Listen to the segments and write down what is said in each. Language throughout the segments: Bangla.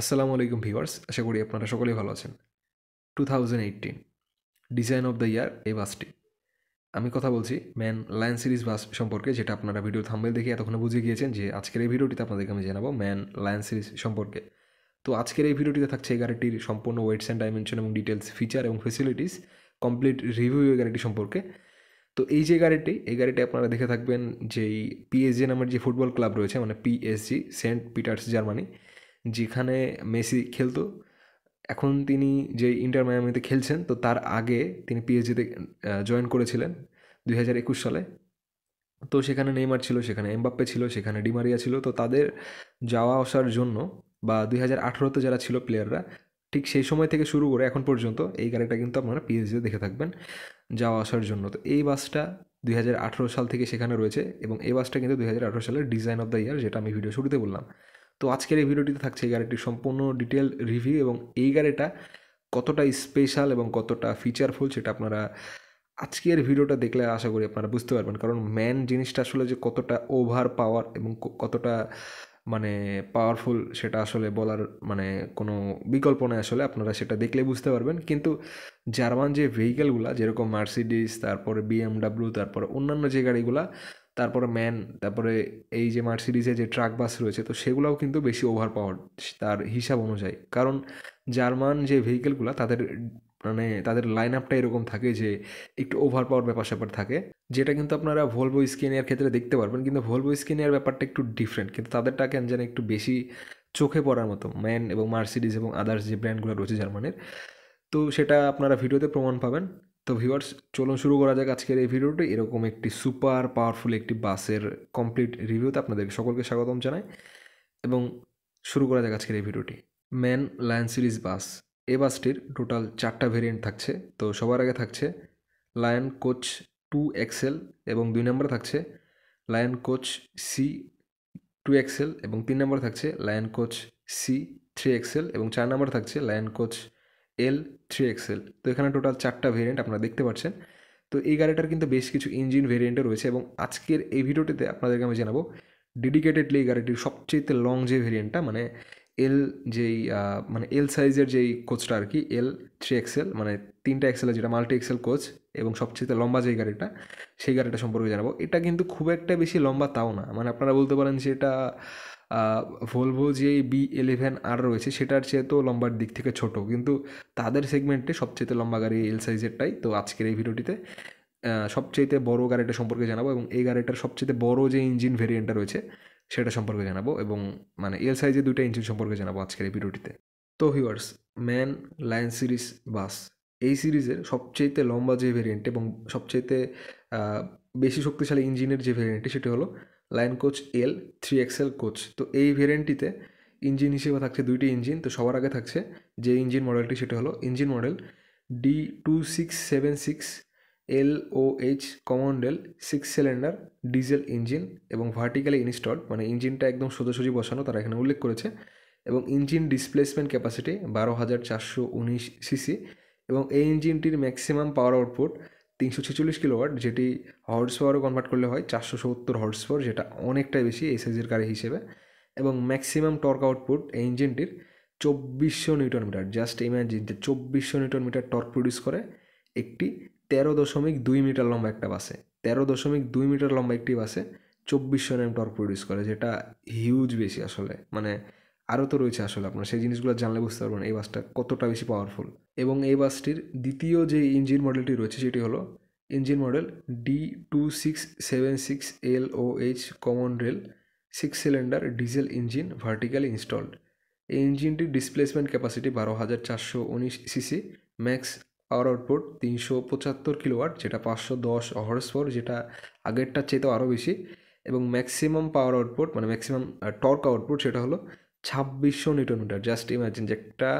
আসসালামু আলাইকুম ভিউয়ার্স আশা করি আপনারা সকলেই ভালো আছেন to design of the year এই বাসটি আমি কথা বলছি ম্যান লায়ন সিরিজ বাস সম্পর্কে যেটা আপনারা ভিডিও থাম্বেল দেখে এতক্ষণে বুঝে গিয়েছেন যে আজকের এই ভিডিওটিতে আপনাদেরকে আমি জানাবো ম্যান লায়ন সিরিজ সম্পর্কে তো আজকের এই ভিডিওটিতে থাকছে এই গাড়িটির সম্পূর্ণ ওয়েটস অ্যান্ড ডাইমেনশন এবং ডিটেলস ফিচার এবং ফেসিলিটিস কমপ্লিট রিভিউ এই গাড়িটি সম্পর্কে তো এই যে গাড়িটি এই গাড়িটি আপনারা দেখে থাকবেন যেই পিএসজি নামের যে ফুটবল ক্লাব রয়েছে মানে পিএসজি সেন্ট পিটার্স জার্মানি যেখানে মেসি খেলতো এখন তিনি যে ইন্টার মায়ামিতে খেলছেন তো তার আগে তিনি পিএইচডিতে জয়েন করেছিলেন দুই হাজার একুশ সালে তো সেখানে নেইমার ছিল সেখানে এমবাপ্পে ছিল সেখানে ডিমারিয়া ছিল তো তাদের যাওয়া আসার জন্য বা দুই হাজার আঠারোতে যারা ছিল প্লেয়াররা ঠিক সেই সময় থেকে শুরু করে এখন পর্যন্ত এই গাড়িটা কিন্তু আপনারা পিএইচডিতে দেখে থাকবেন যাওয়া আসার জন্য তো এই বাসটা দুই সাল থেকে সেখানে রয়েছে এবং এই বাসটা কিন্তু দুই সালের ডিজাইন অফ দ্য ইয়ার যেটা আমি ভিডিও শুরুতে বললাম তো আজকের এই ভিডিওটিতে থাকছে এই গাড়িটির সম্পূর্ণ ডিটেল রিভিউ এবং এই গাড়িটা কতটা স্পেশাল এবং কতটা ফিচারফুল সেটা আপনারা আজকের ভিডিওটা দেখলে আশা করি আপনারা বুঝতে পারবেন কারণ ম্যান জিনিসটা আসলে যে কতটা ওভার পাওয়ার এবং কতটা মানে পাওয়ারফুল সেটা আসলে বলার মানে কোনো বিকল্প নেই আসলে আপনারা সেটা দেখলে বুঝতে পারবেন কিন্তু জার্মান যে ভেহিকেলগুলো যেরকম মার্সিডিস তারপরে বিএমডাব্লিউ তারপরে অন্যান্য যে গাড়িগুলা তারপরে ম্যান তারপরে এই যে মার্সিডিজে যে ট্রাক বাস রয়েছে তো সেগুলোও কিন্তু বেশি ওভার পাওয়ার তার হিসাব অনুযায়ী কারণ জার্মান যে ভেহিকেলগুলো তাদের মানে তাদের লাইন আপটা এরকম থাকে যে একটু ওভার পাওয়ার ব্যাপার স্যাপার থাকে যেটা কিন্তু আপনারা ভলভো স্কিনের ক্ষেত্রে দেখতে পারবেন কিন্তু ভলভো স্কিনের ব্যাপারটা একটু ডিফারেন্ট কিন্তু তাদেরটা কেন যেন একটু বেশি চোখে পড়ার মতো ম্যান এবং মার্সিডিজ এবং আদার্স যে ব্র্যান্ডগুলো রয়েছে জার্মানের তো সেটা আপনারা ভিডিওতে প্রমাণ পাবেন তো ভিউয়ার্স চলুন শুরু করা যাক আজকের এই ভিডিওটি এরকম একটি সুপার পাওয়ারফুল একটি বাসের কমপ্লিট রিভিউতে আপনাদের সকলকে স্বাগতম জানাই এবং শুরু করা যাক আজকের এই ভিডিওটি ম্যান লায়ন সিরিজ বাস এ বাসটির টোটাল চারটা ভেরিয়েন্ট থাকছে তো সবার আগে থাকছে লায়ন কোচ টু এক্সেল এবং দুই নম্বরে থাকছে Lion coach C two axle এবং তিন নম্বরে থাকছে Lion coach C three axle এবং চার নম্বরে থাকছে Lion coach L three axle তো এখানে টোটাল চারটা ভেরিয়েন্ট আপনারা দেখতে পাচ্ছেন তো এই গাড়িটার কিন্তু বেশ কিছু ইঞ্জিন ভেরিয়েন্টও রয়েছে এবং আজকের এই ভিডিওটিতে আপনাদেরকে আমি জানাবো ডেডিকেটেডলি এই গাড়িটির সবচেয়ে লং যে ভেরিয়েন্টটা মানে এল যেই মানে এল সাইজের যেই কোচটা আর কি এল থ্রি এক্সেল মানে তিনটা এক্সেল যেটা মাল্টি এক্সেল কোচ এবং সবচেয়ে লম্বা যে গাড়িটা সেই গাড়িটা সম্পর্কে জানাবো এটা কিন্তু খুব একটা বেশি লম্বা তাও না মানে আপনারা বলতে পারেন যে এটা ভলভো যে বি ইলেভেন আর রয়েছে সেটার চেয়ে তো লম্বার দিক থেকে ছোট কিন্তু তাদের সেগমেন্টে সবচেয়ে লম্বা গাড়ি এল সাইজেরটাই তো আজকের এই ভিডিওটিতে সবচেয়ে বড় গাড়িটা সম্পর্কে জানাবো এবং এই গাড়িটার সবচেয়ে বড় যে ইঞ্জিন ভেরিয়েন্টটা রয়েছে সেটা সম্পর্কে জানাবো এবং মানে এল সাইজে দুইটা ইঞ্জিন সম্পর্কে জানাবো আজকের এই ভিডিওটিতে তো হিওয়ার্স ম্যান লাইন সিরিজ বাস এই সিরিজের সবচেয়েতে লম্বা যে ভেরিয়েন্ট এবং সবচেয়েতে বেশি শক্তিশালী ইঞ্জিনের যে ভেরিয়েন্টটি সেটি হলো line coach L three axle coach তো এই ভেরিয়েন্টটিতে ইঞ্জিন হিসেবে থাকছে দুইটি ইঞ্জিন তো সবার আগে থাকছে যে ইঞ্জিন মডেলটি সেটা হলো engine model D two six seven six L O H common rail six cylinder diesel engine এবং ভার্টিক্যালি ইনস্টল মানে ইঞ্জিনটা একদম সোজাসুজি বসানো তারা এখানে উল্লেখ করেছে এবং ইঞ্জিন ডিসপ্লেসমেন্ট ক্যাপাসিটি বারো হাজার চারশো উনিশ সিসি এবং এই ইঞ্জিনটির ম্যাক্সিমাম পাওয়ার আউটপুট তিনশো ছেচল্লিশ কিলোওয়াট যেটি হর্স পাওয়ারও কনভার্ট করলে হয় চারশো সত্তর হর্স পাওয়ার যেটা অনেকটাই বেশি এই সাইজের গাড়ি হিসেবে এবং ম্যাক্সিমাম টর্ক আউটপুট এই ইঞ্জিনটির চব্বিশশো নিউটন মিটার জাস্ট ইমাজিন যে চব্বিশশো নিউটন মিটার টর্ক প্রডিউস করে একটি তেরো দশমিক দুই মিটার লম্বা একটা বাসে তেরো দশমিক দুই মিটার লম্বা একটি বাসে চব্বিশশো নেম টর্ক প্রডিউস করে যেটা হিউজ বেশি আসলে মানে আরও তো রয়েছে আসলে আপনার সেই জিনিসগুলো জানলে বুঝতে পারবেন এই বাসটা কতটা বেশি পাওয়ারফুল এবং এই বাসটির দ্বিতীয় যে ইঞ্জিন মডেলটি রয়েছে সেটি হলো engine model D two six seven six L O H common rail six cylinder diesel engine vertically installed এই ইঞ্জিনটির ডিসপ্লেসমেন্ট ক্যাপাসিটি বারো হাজার চারশো উনিশ সিসি ম্যাক্স পাওয়ার আউটপুট তিনশো পঁচাত্তর কিলোওয়াট যেটা পাঁচশো দশ অহর্স ফোর যেটা আগেরটার চেয়ে তো আরও বেশি এবং ম্যাক্সিমাম পাওয়ার আউটপুট মানে ম্যাক্সিমাম টর্ক আউটপুট সেটা হলো ছাব্বিশশো নিউটন মিটার জাস্ট ইমাজিন যে একটা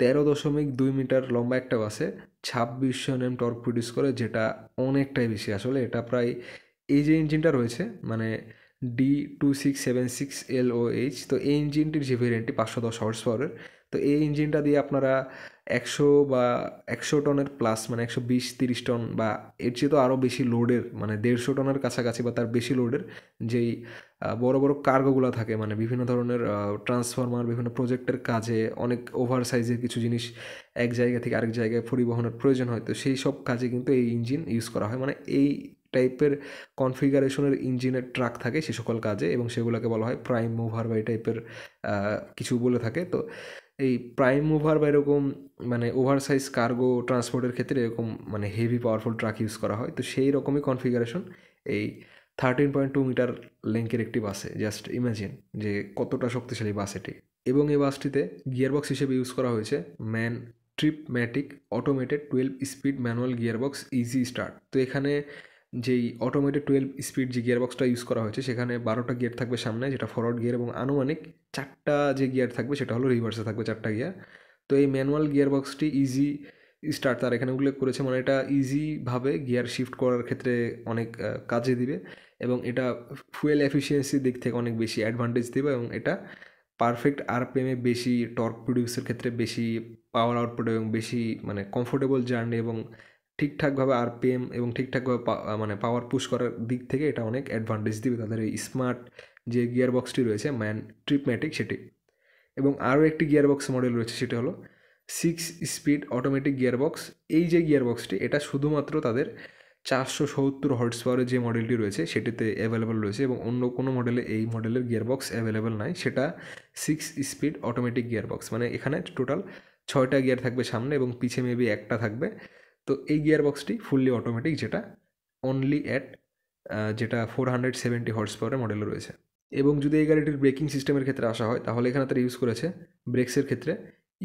তেরো দশমিক দুই মিটার লম্বা একটা বাসে ছাব্বিশশো এম টর্ক প্রডিউস করে যেটা অনেকটাই বেশি আসলে এটা প্রায় এই যে ইঞ্জিনটা রয়েছে মানে D two six seven six L O H তো এই ইঞ্জিনটির যে ভেরিয়েন্টটি পাঁচশো দশ হর্স পাওয়ারের তো এই ইঞ্জিনটা দিয়ে আপনারা একশো বা একশো টনের প্লাস মানে একশো বিশ তিরিশ টন বা এর চেয়ে তো আরও বেশি লোডের মানে দেড়শো টনের কাছাকাছি বা তার বেশি লোডের যেই বড় বড় কার্গোগুলো থাকে মানে বিভিন্ন ধরনের ট্রান্সফর্মার বিভিন্ন প্রজেক্টের কাজে অনেক ওভার সাইজের কিছু জিনিস এক জায়গা থেকে আরেক জায়গায় পরিবহনের প্রয়োজন হয় তো সেই সব কাজে কিন্তু এই ইঞ্জিন ইউজ করা হয় মানে এই টাইপের কনফিগারেশনের ইঞ্জিনের ট্রাক থাকে সে সকল কাজে এবং সেগুলোকে বলা হয় প্রাইম মুভার বা এই টাইপের কিছু বলে থাকে তো এই প্রাইম ওভার বা এরকম মানে ওভার সাইজ কার্গো ট্রান্সপোর্টের ক্ষেত্রে এরকম মানে হেভি পাওয়ারফুল ট্রাক ইউজ করা হয় তো সেই রকমই কনফিগারেশন এই থার্টিন পয়েন্ট টু মিটার লেংকের একটি বাসে জাস্ট ইমাজিন যে কতটা শক্তিশালী বাস এটি এবং এই বাসটিতে গিয়ারবক্স হিসেবে ইউজ করা হয়েছে MAN tripmatic automated twelve speed manual gearbox easy start তো এখানে যেই অটোমেটেড টুয়েলভ স্পিড যে গিয়ারবক্সটা ইউজ করা হয়েছে সেখানে বারোটা গিয়ার থাকবে সামনে যেটা ফরওয়ার্ড গিয়ার এবং আনুমানিক চারটা যে গিয়ার থাকবে সেটা হলো রিভার্সে থাকবে চারটা গিয়ার তো এই ম্যানুয়াল গিয়ারবক্সটি ইজি স্টার্ট তার এখানে উল্লেখ করেছে মানে এটা ইজিভাবে গিয়ার শিফট করার ক্ষেত্রে অনেক কাজে দিবে এবং এটা ফুয়েল এফিসিয়েন্সি দিক থেকে অনেক বেশি অ্যাডভান্টেজ দেবে এবং এটা পারফেক্ট আরপিএমে বেশি টর্ক প্রডিউসের ক্ষেত্রে বেশি পাওয়ার আউটপুট এবং বেশি মানে কমফোর্টেবল জার্নি এবং ঠিকঠাকভাবে আরপিএম এবং ঠিকঠাকভাবে মানে পাওয়ার পুশ করার দিক থেকে এটা অনেক অ্যাডভান্টেজ দিবে তাদের এই স্মার্ট যে গিয়ার বক্সটি রয়েছে ম্যান ট্রিপম্যাটিক সেটি এবং আরও একটি গিয়ার বক্স মডেল রয়েছে সেটি হলো six speed automatic gear box এই যে গিয়ার বক্সটি এটা শুধুমাত্র তাদের চারশো সত্তর হর্টস পাওয়ারের যে মডেলটি রয়েছে সেটিতে অ্যাভেলেবেল রয়েছে এবং অন্য কোনো মডেলে এই মডেলের গিয়ারবক্স অ্যাভেলেবেল নাই সেটা সিক্স স্পিড অটোমেটিক গিয়ারবক্স মানে এখানে টোটাল ছয়টা গিয়ার থাকবে সামনে এবং পিছে মেবি একটা থাকবে তো এই গিয়ার বক্সটি ফুললি অটোমেটিক যেটা অনলি অ্যাট যেটা ফোর হান্ড্রেড সেভেন্টি হর্স পাওয়ারের মডেলও রয়েছে এবং যদি এই গাড়িটির ব্রেকিং সিস্টেমের ক্ষেত্রে আসা হয় তাহলে এখানে তারা ইউজ করেছে ব্রেক্সের ক্ষেত্রে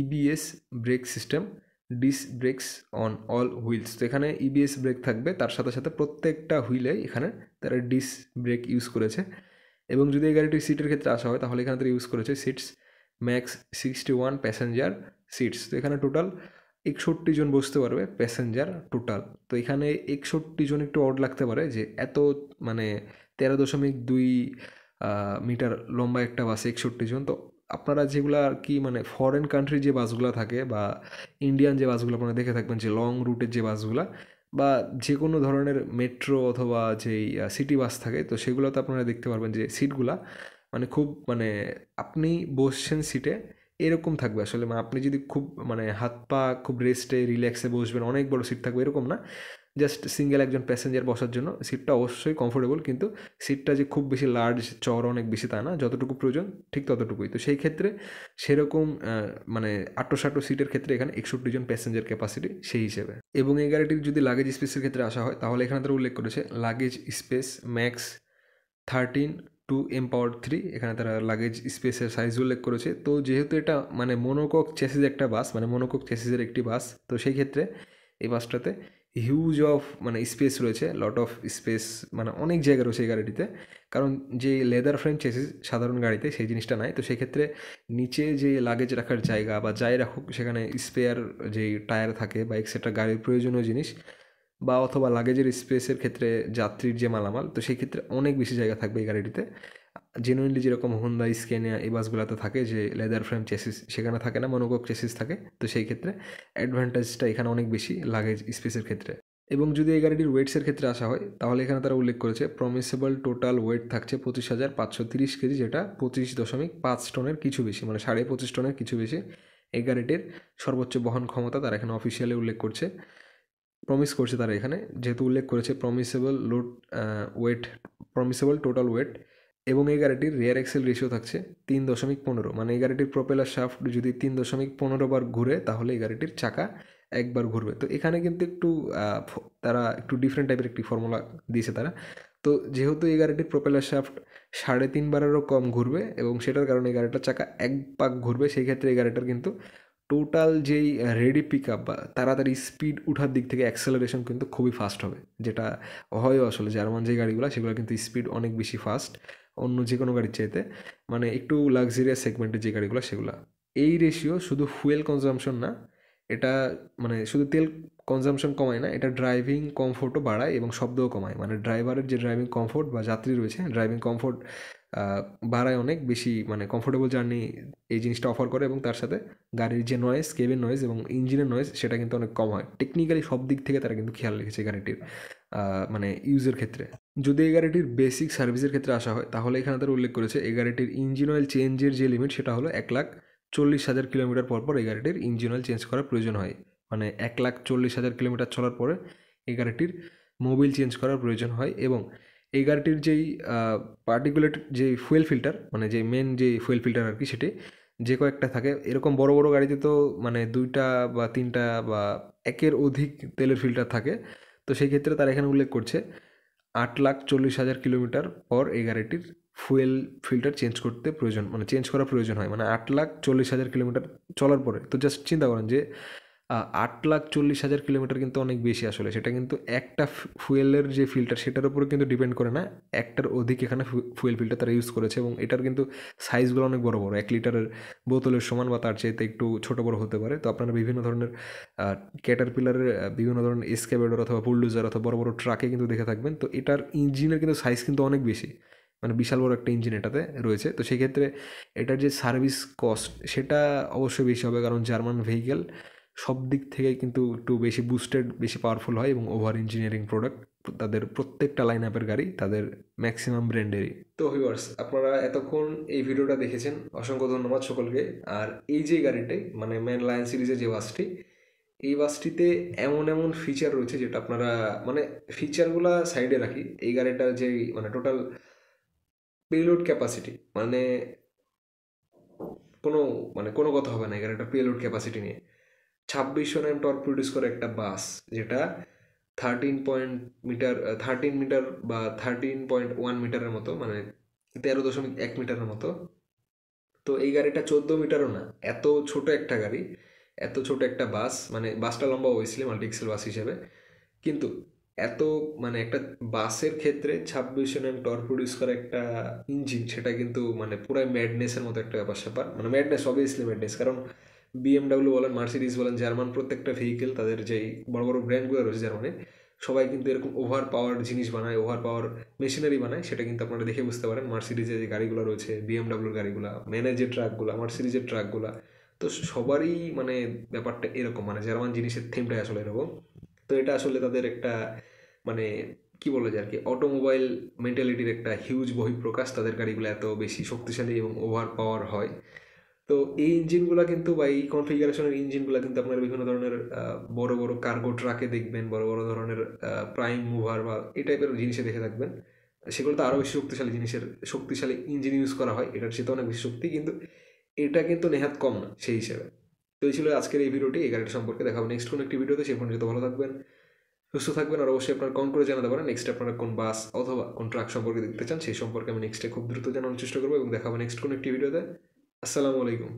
EBS brake system disc brakes on all wheels তো এখানে ইবিএস e ব্রেক থাকবে তার সাথে সাথে প্রত্যেকটা হুইলে এখানে তারা ডিস ব্রেক ইউজ করেছে এবং যদি এই গাড়িটির সিটের ক্ষেত্রে আসা হয় তাহলে এখানে তারা ইউজ করেছে seats max sixty one passenger seats তো এখানে টোটাল একষট্টি জন বসতে পারবে প্যাসেঞ্জার টোটাল তো এখানে একষট্টি জন একটু অড লাগতে পারে যে এত মানে তেরো দশমিক দুই মিটার লম্বা একটা বাসে একষট্টি জন তো আপনারা যেগুলো আর কি মানে ফরেন কান্ট্রির যে বাসগুলো থাকে বা ইন্ডিয়ান যে বাসগুলো আপনারা দেখে থাকবেন যে লং রুটের যে বাসগুলো বা যে কোনো ধরনের মেট্রো অথবা যেই সিটি বাস থাকে তো সেগুলোতে আপনারা দেখতে পারবেন যে সিটগুলা মানে খুব মানে আপনি বসছেন সিটে এরকম থাকবে আসলে মানে আপনি যদি খুব মানে হাত পা খুব রেস্টে রিল্যাক্সে বসবেন অনেক বড় সিট থাকবে এরকম না জাস্ট সিঙ্গেল একজন প্যাসেঞ্জার বসার জন্য সিটটা অবশ্যই কমফোর্টেবল কিন্তু সিটটা যে খুব বেশি লার্জ চর অনেক বেশি তা না যতটুকু প্রয়োজন ঠিক ততটুকুই তো সেই ক্ষেত্রে সেরকম মানে আটশো সিটের ক্ষেত্রে এখানে একষট্টি জন প্যাসেঞ্জার ক্যাপাসিটি সেই হিসেবে এবং এই গাড়িটির যদি লাগেজ স্পেসের ক্ষেত্রে আসা হয় তাহলে এখানে তারা উল্লেখ করেছে luggage space max thirteen two m power three এখানে তারা লাগেজ স্পেসের সাইজ উল্লেখ করেছে তো যেহেতু এটা মানে মনোকক চেসিস একটা বাস মানে মনোকক চেসিসের একটি বাস তো সেই ক্ষেত্রে এই বাসটাতে হিউজ অফ মানে স্পেস রয়েছে লট অফ স্পেস মানে অনেক জায়গা রয়েছে এই গাড়িটিতে কারণ যে লেদার ফ্রেম চেসিস সাধারণ গাড়িতে সেই জিনিসটা নাই তো সেক্ষেত্রে নিচে যে লাগেজ রাখার জায়গা বা যাই রাখুক সেখানে স্পেয়ার যেই টায়ার থাকে বা এক্সেট্রা গাড়ির প্রয়োজনীয় জিনিস বা অথবা লাগেজের স্পেসের ক্ষেত্রে যাত্রীর যে মালামাল তো সেই ক্ষেত্রে অনেক বেশি জায়গা থাকবে এই গাড়িটিতে জেনুইনলি যেরকম হোন্ডা স্কেনিয়া এই বাসগুলোতে থাকে যে লেদার ফ্রেম চেসিস সেখানে থাকে না মনোকক চেসিস থাকে তো সেই ক্ষেত্রে অ্যাডভান্টেজটা এখানে অনেক বেশি লাগেজ স্পেসের ক্ষেত্রে এবং যদি এই গাড়িটির ওয়েটসের ক্ষেত্রে আসা হয় তাহলে এখানে তারা উল্লেখ করেছে প্রমিসেবল টোটাল ওয়েট থাকছে পঁচিশ হাজার পাঁচশো তিরিশ কেজি যেটা পঁচিশ দশমিক পাঁচ টনের কিছু বেশি মানে সাড়ে পঁচিশ টনের কিছু বেশি এই গাড়িটির সর্বোচ্চ বহন ক্ষমতা তারা এখানে অফিসিয়ালি উল্লেখ করছে প্রমিস করছে তারা এখানে যেহেতু উল্লেখ করেছে permissible load weight permissible total weight এবং এই গাড়িটির রেয়ার এক্সেল রেশিও থাকছে তিন দশমিক পনেরো মানে এই গাড়িটির প্রপেলার শাফট যদি তিন দশমিক পনেরো বার ঘুরে তাহলে এই গাড়িটির চাকা একবার ঘুরবে তো এখানে কিন্তু একটু তারা একটু ডিফারেন্ট টাইপের একটি ফর্মুলা দিয়েছে তারা তো যেহেতু এই গাড়িটির প্রপেলার শাফট সাড়ে তিন বারেরও কম ঘুরবে এবং সেটার কারণে এই গাড়িটার চাকা এক পাক ঘুরবে সেই ক্ষেত্রে এই গাড়িটার কিন্তু টোটাল যেই রেডি পিক আপ বা তাড়াতাড়ি স্পিড উঠার দিক থেকে অ্যাক্সেলারেশন কিন্তু খুবই ফাস্ট হবে যেটা হয় আসলে জার্মান যে গাড়িগুলো সেগুলো কিন্তু স্পিড অনেক বেশি ফাস্ট অন্য যে কোনো গাড়ির চাইতে মানে একটু লাক্সারিয়াস সেগমেন্টের যে গাড়িগুলো সেগুলো এই রেশিও শুধু ফুয়েল কনজামশন না এটা মানে শুধু তেল কনজামশন কমায় না এটা ড্রাইভিং কমফোর্টও বাড়ায় এবং শব্দও কমায় মানে ড্রাইভারের যে ড্রাইভিং কমফোর্ট বা যাত্রী রয়েছে ড্রাইভিং কমফোর্ট বাড়ায় অনেক বেশি মানে কমফোর্টেবল জার্নি এই জিনিসটা অফার করে এবং তার সাথে গাড়ির যে নয়েজ কেবের নয়েজ এবং ইঞ্জিনের নয়েজ সেটা কিন্তু অনেক কম হয় টেকনিক্যালি সব দিক থেকে তারা কিন্তু খেয়াল রেখেছে গাড়িটির মানে ইউজের ক্ষেত্রে যদি এই গাড়িটির বেসিক সার্ভিসের ক্ষেত্রে আসা হয় তাহলে এখানে তারা উল্লেখ করেছে এই গাড়িটির ইঞ্জিন অয়েল চেঞ্জের যে লিমিট সেটা হলো এক লাখ চল্লিশ হাজার কিলোমিটার পর পর এই গাড়িটির ইঞ্জিন অয়েল চেঞ্জ করার প্রয়োজন হয় মানে এক লাখ চল্লিশ হাজার কিলোমিটার চলার পরে এই গাড়িটির মোবিল চেঞ্জ করার প্রয়োজন হয় এবং এই গাড়িটির যেই পার্টিকুলেট যে ফুয়েল ফিল্টার মানে যে মেন যে ফুয়েল ফিল্টার আর কি সেটি যে কয়েকটা থাকে এরকম বড় বড় গাড়িতে তো মানে দুইটা বা তিনটা বা একের অধিক তেলের ফিল্টার থাকে তো সেই ক্ষেত্রে তারা এখানে উল্লেখ করছে আট লাখ চল্লিশ হাজার কিলোমিটার পর এই গাড়িটির ফুয়েল ফিল্টার চেঞ্জ করতে প্রয়োজন মানে চেঞ্জ করা প্রয়োজন হয় মানে আট লাখ চল্লিশ হাজার কিলোমিটার চলার পরে তো জাস্ট চিন্তা করেন যে আট লাখ চল্লিশ হাজার কিলোমিটার কিন্তু অনেক বেশি আসলে সেটা কিন্তু একটা ফুয়েলের যে ফিল্টার সেটার উপরে কিন্তু ডিপেন্ড করে না একটার অধিক এখানে ফুয়েল ফিল্টার তারা ইউজ করেছে এবং এটার কিন্তু সাইজগুলো অনেক বড় বড় এক লিটারের বোতলের সমান বা তার চাইতে একটু ছোটো বড় হতে পারে তো আপনারা বিভিন্ন ধরনের ক্যাটার পিলারের বিভিন্ন ধরনের এসকেবেডর অথবা বুলডুজার অথবা বড় বড় ট্রাকে কিন্তু দেখে থাকবেন তো এটার ইঞ্জিনের কিন্তু সাইজ কিন্তু অনেক বেশি মানে বিশাল বড় একটা ইঞ্জিন এটাতে রয়েছে তো সেক্ষেত্রে এটার যে সার্ভিস কস্ট সেটা অবশ্যই বেশি হবে কারণ জার্মান ভেহিকেল সব দিক থেকে কিন্তু একটু বেশি বুস্টেড বেশি পাওয়ারফুল হয় এবং ওভার ইঞ্জিনিয়ারিং প্রোডাক্ট তাদের প্রত্যেকটা লাইন আপের গাড়ি তাদের ম্যাক্সিমাম ব্র্যান্ডেরই তো ভিউয়ার্স আপনারা এতক্ষণ এই ভিডিওটা দেখেছেন অসংখ্য ধন্যবাদ সকলকে আর এই যে গাড়িটাই মানে ম্যান লায়ন সিরিজের যে বাসটি এই বাসটিতে এমন এমন ফিচার রয়েছে যেটা আপনারা মানে ফিচারগুলো সাইডে রাখি এই গাড়িটার যে মানে টোটাল পেলোড ক্যাপাসিটি মানে কোনো মানে কোনো কথা হবে না এই গাড়িটার পেলোড ক্যাপাসিটি নিয়ে ছাব্বিশশো এম টর প্রডিউস করে একটা বাস যেটা thirteen point metre thirteen metre বা থার্টিন পয়েন্ট ওয়ান মিটারের মতো মানে তেরো দশমিক এক মিটারের মতো তো এই গাড়িটা চোদ্দো মিটারও না এত ছোট একটা গাড়ি এত ছোট একটা বাস মানে বাসটা লম্বা হয়েছিল মাল্টিক্সেল বাস হিসেবে কিন্তু এত মানে একটা বাসের ক্ষেত্রে ছাব্বিশশো এম টর প্রডিউস করা একটা ইঞ্জিন সেটা কিন্তু মানে পুরাই ম্যাডনেসের মতো একটা ব্যাপার স্যাপার মানে ম্যাডনেস অবভিয়াসলি ম্যাডনেস কারণ বিএমডাব্লিউ বলেন মার্সিডিস বলেন জার্মান প্রত্যেকটা ভেহিকেল তাদের যেই বড় বড় ব্র্যান্ডগুলো রয়েছে জার্মানের সবাই কিন্তু এরকম ওভার পাওয়ার জিনিস বানায় ওভার পাওয়ার মেশিনারি বানায় সেটা কিন্তু আপনারা দেখে বুঝতে পারেন মার্সিডিজের যে গাড়িগুলো রয়েছে বিএমডাব্লিউর গাড়িগুলো ম্যানেজের ট্রাকগুলো মার্সিডিজের ট্রাকগুলো তো সবারই মানে ব্যাপারটা এরকম মানে জার্মান জিনিসের থিমটাই আসলে এরকম তো এটা আসলে তাদের একটা মানে কি বলে যায় আর কি অটোমোবাইল মেন্টালিটির একটা হিউজ বহিঃপ্রকাশ তাদের গাড়িগুলো এত বেশি শক্তিশালী এবং ওভার পাওয়ার হয় তো এই ইঞ্জিনগুলো কিন্তু বা এই কনফিগারেশনের ইঞ্জিনগুলো কিন্তু আপনারা বিভিন্ন ধরনের বড় বড় কার্গো ট্রাকে দেখবেন বড় বড় ধরনের প্রাইম মুভার বা এই টাইপের জিনিসে দেখে থাকবেন সেগুলো তো আরও বেশি শক্তিশালী জিনিসের শক্তিশালী ইঞ্জিন ইউজ করা হয় এটার সে তো অনেক বেশি শক্তি কিন্তু এটা কিন্তু নেহাত কম না সেই হিসেবে তো এই ছিল আজকের এই ভিডিওটি এই গাড়িটা সম্পর্কে দেখাবো নেক্সট কোনো একটি ভিডিওতে সে পর্যন্ত ভালো থাকবেন সুস্থ থাকবেন আর অবশ্যই আপনার কমেন্ট করে জানাতে পারেন নেক্সট আপনারা কোন বাস অথবা কোন ট্রাক সম্পর্কে দেখতে চান সেই সম্পর্কে আমি নেক্সটে খুব দ্রুত জানানোর চেষ্টা করবো এবং দেখাবো নেক্সট কোনো একটি ভিডিওতে আসসালামু আলাইকুম